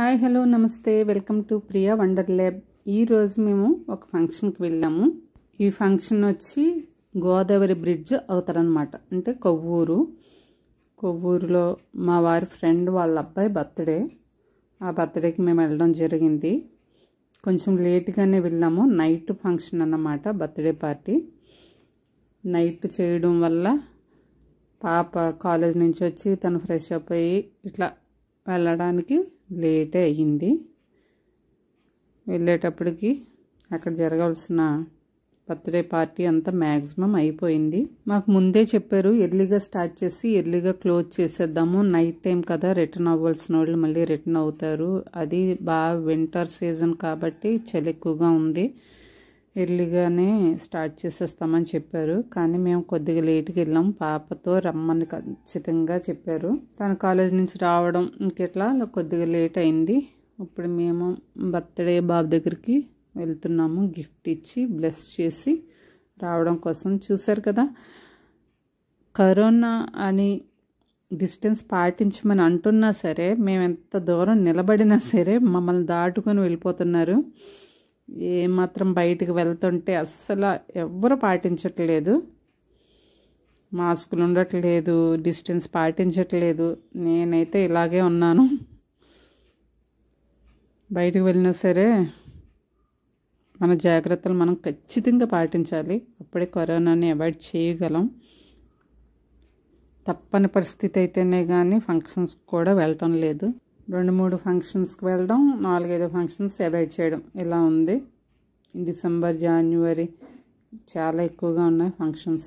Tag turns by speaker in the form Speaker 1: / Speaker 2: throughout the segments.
Speaker 1: hi hello నమస్తే welcome to Priya wonder lab ఈరోజు మేము ఒక ఫంక్షన్కి వెళ్ళాము ఈ ఫంక్షన్ వచ్చి గోదావరి బ్రిడ్జ్ అవుతారనమాట అంటే కొవ్వూరు కొవ్వూరులో మా వారి ఫ్రెండ్ వాళ్ళ అబ్బాయి బర్త్డే ఆ బర్త్డేకి మేము వెళ్ళడం జరిగింది కొంచెం లేట్గానే వెళ్ళాము నైట్ ఫంక్షన్ అన్నమాట బర్త్డే పార్టీ నైట్ చేయడం వల్ల పాప కాలేజ్ నుంచి వచ్చి తను ఫ్రెష్ అప్ అయ్యి ఇట్లా వెళ్ళడానికి లేట్ అయ్యింది వెళ్ళేటప్పటికి అక్కడ జరగాల్సిన బర్త్డే పార్టీ అంతా మ్యాక్సిమం అయిపోయింది మాకు ముందే చెప్పారు ఎర్లీగా స్టార్ట్ చేసి ఎర్లీగా క్లోజ్ చేసేద్దాము నైట్ టైం కదా రిటర్న్ అవ్వాల్సిన వాళ్ళు మళ్ళీ రిటర్న్ అవుతారు అది బాగా వింటర్ సీజన్ కాబట్టి చలి ఎక్కువగా ఉంది ఎర్లీగానే స్టార్ట్ చేసేస్తామని చెప్పారు కానీ మేము కొద్దిగా లేట్కి వెళ్ళాం పాపతో రమ్మని ఖచ్చితంగా చెప్పారు తన కాలేజ్ నుంచి రావడం ఇంకెట్లా కొద్దిగా లేట్ అయింది ఇప్పుడు మేము బర్త్డే బాబు దగ్గరికి వెళ్తున్నాము గిఫ్ట్ ఇచ్చి బ్లెస్ చేసి రావడం కోసం చూశారు కదా కరోనా అని డిస్టెన్స్ పాటించమని అంటున్నా సరే మేము ఎంత దూరం నిలబడినా సరే మమ్మల్ని దాటుకొని వెళ్ళిపోతున్నారు ఏమాత్రం బయటకు వెళ్తుంటే అస్సలు ఎవరు పాటించట్లేదు మాస్కులు ఉండట్లేదు డిస్టెన్స్ పాటించట్లేదు నేనైతే ఇలాగే ఉన్నాను బయటకు వెళ్ళినా సరే మన జాగ్రత్తలు మనం ఖచ్చితంగా పాటించాలి అప్పుడే కరోనాని అవాయిడ్ చేయగలం తప్పని పరిస్థితి అయితేనే కానీ ఫంక్షన్స్ కూడా వెళ్ళటం లేదు రెండు మూడు ఫంక్షన్స్కి వెళ్ళడం నాలుగైదు ఫంక్షన్స్ అవాయిడ్ చేయడం ఇలా ఉంది డిసెంబర్ జాన్యువరి చాలా ఎక్కువగా ఉన్నాయి ఫంక్షన్స్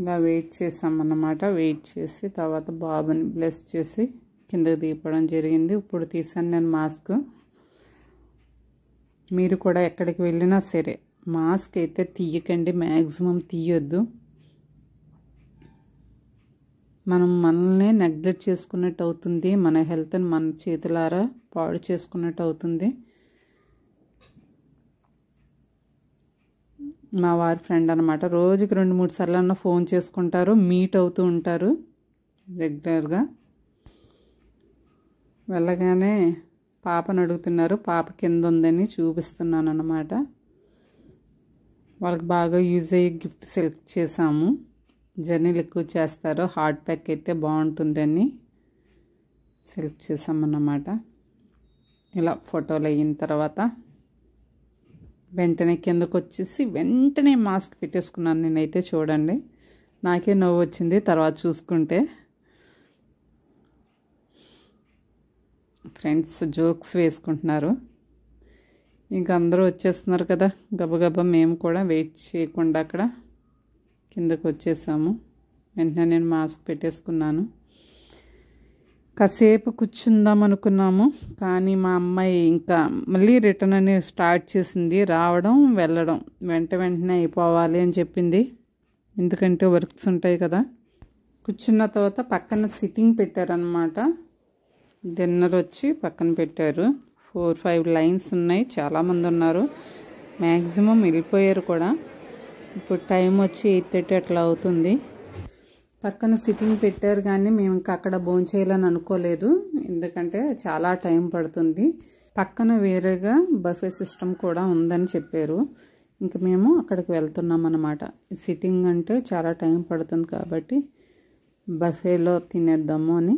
Speaker 1: ఇలా వెయిట్ చేసామన్నమాట వెయిట్ చేసి తర్వాత బాబుని బ్లెస్ చేసి కిందకు దిగిపోవడం జరిగింది ఇప్పుడు తీసాను నేను మాస్క్ మీరు కూడా ఎక్కడికి వెళ్ళినా సరే మాస్క్ అయితే తీయకండి మ్యాక్సిమం తీయొద్దు మనం మనల్ని నెగ్లెక్ట్ చేసుకున్నట్టు అవుతుంది మన హెల్త్ని మన చేతులారా పాడు చేసుకున్నట్టు అవుతుంది మా వారి ఫ్రెండ్ అనమాట రోజుకి రెండు మూడు సార్లు అన్న ఫోన్ చేసుకుంటారు మీట్ అవుతూ ఉంటారు రెగ్యులర్గా వెళ్ళగానే పాపను అడుగుతున్నారు పాప కింద ఉందని చూపిస్తున్నాను అన్నమాట వాళ్ళకి బాగా యూజ్ అయ్యి గిఫ్ట్ సెలెక్ట్ చేశాము జర్నీలు ఎక్కువ చేస్తారు హార్డ్ ప్యాక్ అయితే బాగుంటుందని సెలెక్ట్ చేసామన్నమాట ఇలా ఫోటోలు అయిన తర్వాత వెంటనే కిందకు వచ్చేసి వెంటనే మాస్క్ పెట్టేసుకున్నాను నేనైతే చూడండి నాకే నవ్వు వచ్చింది తర్వాత చూసుకుంటే ఫ్రెండ్స్ జోక్స్ వేసుకుంటున్నారు ఇంకా అందరూ వచ్చేస్తున్నారు కదా గబగబా మేము కూడా వెయిట్ చేయకుండా అక్కడ కిందకు వచ్చేసాము వెంటనే నేను మాస్క్ పెట్టేసుకున్నాను కాసేపు కూర్చుందాం అనుకున్నాము కానీ మా అమ్మాయి ఇంకా మళ్ళీ రిటర్న్ అనేది స్టార్ట్ చేసింది రావడం వెళ్ళడం వెంట వెంటనే అయిపోవాలి అని చెప్పింది ఎందుకంటే వర్క్స్ ఉంటాయి కదా కూర్చున్న తర్వాత పక్కన సిట్టింగ్ పెట్టారనమాట డిన్నర్ వచ్చి పక్కన పెట్టారు ఫోర్ ఫైవ్ లైన్స్ ఉన్నాయి చాలామంది ఉన్నారు మ్యాక్సిమం వెళ్ళిపోయారు కూడా ఇప్పుడు టైం వచ్చి ఎయిట్ థర్టీ అట్లా అవుతుంది పక్కన సిట్టింగ్ పెట్టారు కానీ మేము ఇంకా అక్కడ భోంచేయాలని అనుకోలేదు ఎందుకంటే చాలా టైం పడుతుంది పక్కన వేరేగా బఫే సిస్టమ్ కూడా ఉందని చెప్పారు ఇంక మేము అక్కడికి వెళ్తున్నాం అనమాట సిట్టింగ్ అంటే చాలా టైం పడుతుంది కాబట్టి బఫేలో తినేద్దాము అని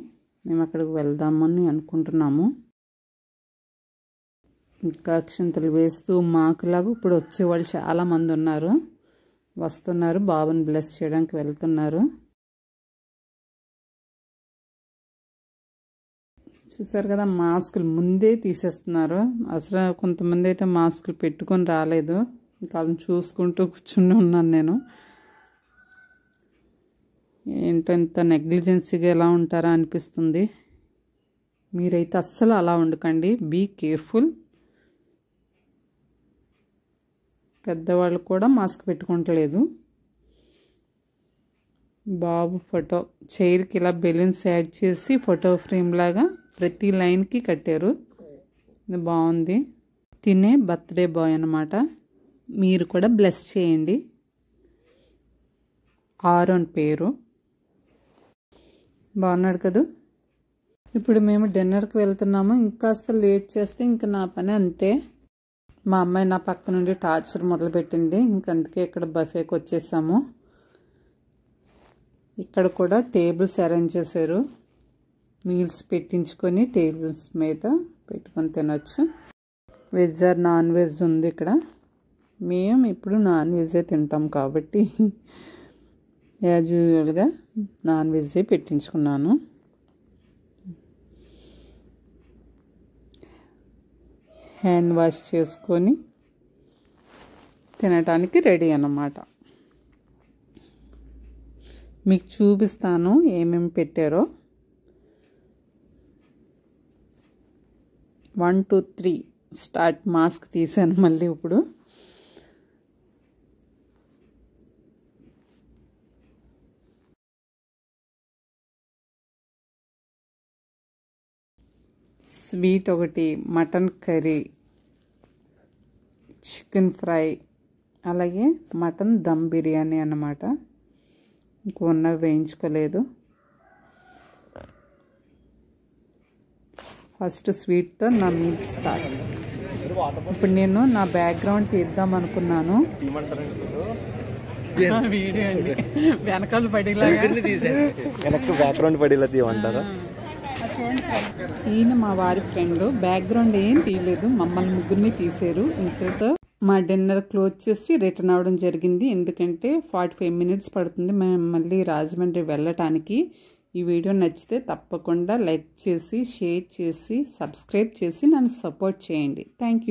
Speaker 1: మేము అక్కడికి అని అనుకుంటున్నాము ఇంకా అక్షంతలు వేస్తూ మాకులాగా ఇప్పుడు వచ్చేవాళ్ళు చాలామంది ఉన్నారు వస్తున్నారు బాబుని బ్లెస్ చేయడానికి వెళ్తున్నారు చూసారు కదా మాస్కులు ముందే తీసేస్తున్నారు అసలు కొంతమంది అయితే మాస్కులు పెట్టుకొని రాలేదు వాళ్ళని చూసుకుంటూ కూర్చుని ఉన్నాను నేను ఏంటో ఇంత నెగ్లిజెన్సీగా ఎలా ఉంటారా అనిపిస్తుంది మీరైతే అస్సలు అలా ఉండకండి బీ కేర్ఫుల్ పెద్దవాళ్ళు కూడా మాస్క్ పెట్టుకుంటలేదు బాబు ఫోటో చైర్కి ఇలా బెలూన్స్ యాడ్ చేసి ఫోటో ఫ్రేమ్ లాగా ప్రతి లైన్కి కట్టారు ఇది బాగుంది తినే బర్త్డే బాయ్ అనమాట మీరు కూడా బ్లెస్ చేయండి ఆరోన్ పేరు బాగున్నాడు కదా ఇప్పుడు మేము డిన్నర్కి వెళ్తున్నాము ఇంకాస్త లేట్ చేస్తే ఇంకా నా పని అంతే మా అమ్మాయి నా పక్క నుండి టార్చర్ మొదలుపెట్టింది ఇంకందుకే ఇక్కడ బఫేకి వచ్చేసాము ఇక్కడ కూడా టేబుల్స్ అరేంజ్ చేశారు మీల్స్ పెట్టించుకొని టేబుల్స్ మీద పెట్టుకొని తినొచ్చు వెజ్ ఆర్ నాన్ వెజ్ ఉంది ఇక్కడ మేము ఇప్పుడు నాన్ వెజే తింటాం కాబట్టి యాజ్ యూజువల్గా నాన్ వెజ్ పెట్టించుకున్నాను హ్యాండ్ వాష్ చేసుకొని తినటానికి రెడీ అన్నమాట మీకు చూపిస్తాను ఏమేమి పెట్టారో one two three start mask తీసాను మళ్ళీ ఇప్పుడు స్వీట్ ఒకటి మటన్ కర్రీ చికెన్ ఫ్రై అలాగే మటన్ దమ్ బిర్యానీ అన్నమాట ఇంకొన్న వేయించుకోలేదు ఫస్ట్ స్వీట్తో నా మీల్స్ స్టార్ట్ ఇప్పుడు నేను నా బ్యాక్గ్రౌండ్ తీద్దాం అనుకున్నాను వీడియో అండి వెనకాల పడేలా వెనక్కి బ్యాక్గ్రౌండ్ పడేలా తీయమంటారా ఈయన మా వారి ఫ్రెండ్ బ్యాక్గ్రౌండ్ ఏం తీయలేదు మమ్మల్ని ముగ్గురిని తీసారు ఇంతతో మా డిన్నర్ క్లోజ్ చేసి రిటర్న్ అవ్వడం జరిగింది ఎందుకంటే ఫార్టీ ఫైవ్ మినిట్స్ పడుతుంది మేము మళ్ళీ రాజమండ్రి వెళ్ళటానికి ఈ వీడియో నచ్చితే తప్పకుండా లైక్ చేసి షేర్ చేసి సబ్స్క్రైబ్ చేసి నన్ను సపోర్ట్ చేయండి థ్యాంక్